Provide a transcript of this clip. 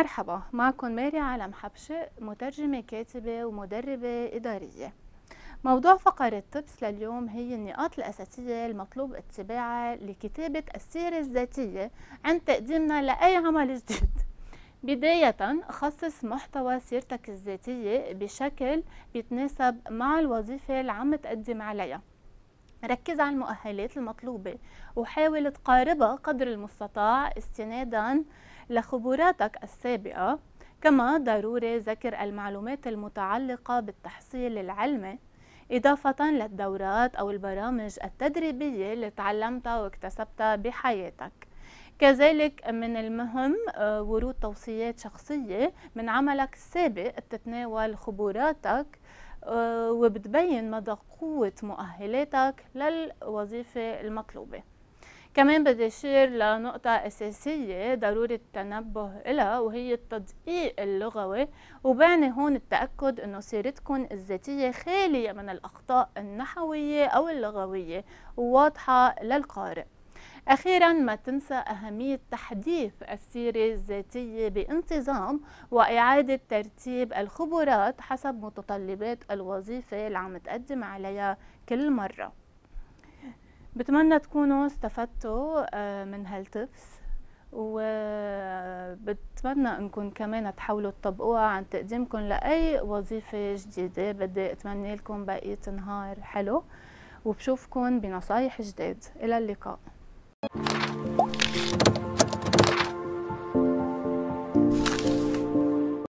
مرحبا معكم ماري عالم حبشة مترجمة كاتبة ومدربة إدارية موضوع فقرة تبس لليوم هي النقاط الأساسية المطلوب اتباعها لكتابة السيرة الذاتية عند تقديمنا لأي عمل جديد بداية خصص محتوى سيرتك الذاتية بشكل بيتناسب مع الوظيفة اللي عم تقدم عليها ركز على المؤهلات المطلوبة وحاول تقاربها قدر المستطاع استنادا لخبراتك السابقة كما ضروري ذكر المعلومات المتعلقة بالتحصيل العلمي إضافة للدورات أو البرامج التدريبية اللي تعلمتها واكتسبتها بحياتك كذلك من المهم آه، ورود توصيات شخصية من عملك السابق بتتناول خبراتك آه، وبتبين مدى قوة مؤهلاتك للوظيفة المطلوبة كمان بدي أشير لنقطة أساسية ضروري التنبه لها وهي التدقيق اللغوي وبعني هون التأكد أنه سيرتكم الذاتية خالية من الأخطاء النحوية أو اللغوية وواضحة للقارئ أخيرا ما تنسى أهمية تحديث السيرة الذاتية بانتظام وإعادة ترتيب الخبرات حسب متطلبات الوظيفة اللي عم تقدم عليها كل مرة بتمنى تكونوا استفدتوا آه، من هالتبس وبتمنى انكم كمان تحاولوا تطبقوها عن تقديمكم لاي وظيفه جديده بدي اتمنى لكم بقيه نهار حلو وبشوفكم بنصايح جداد الى اللقاء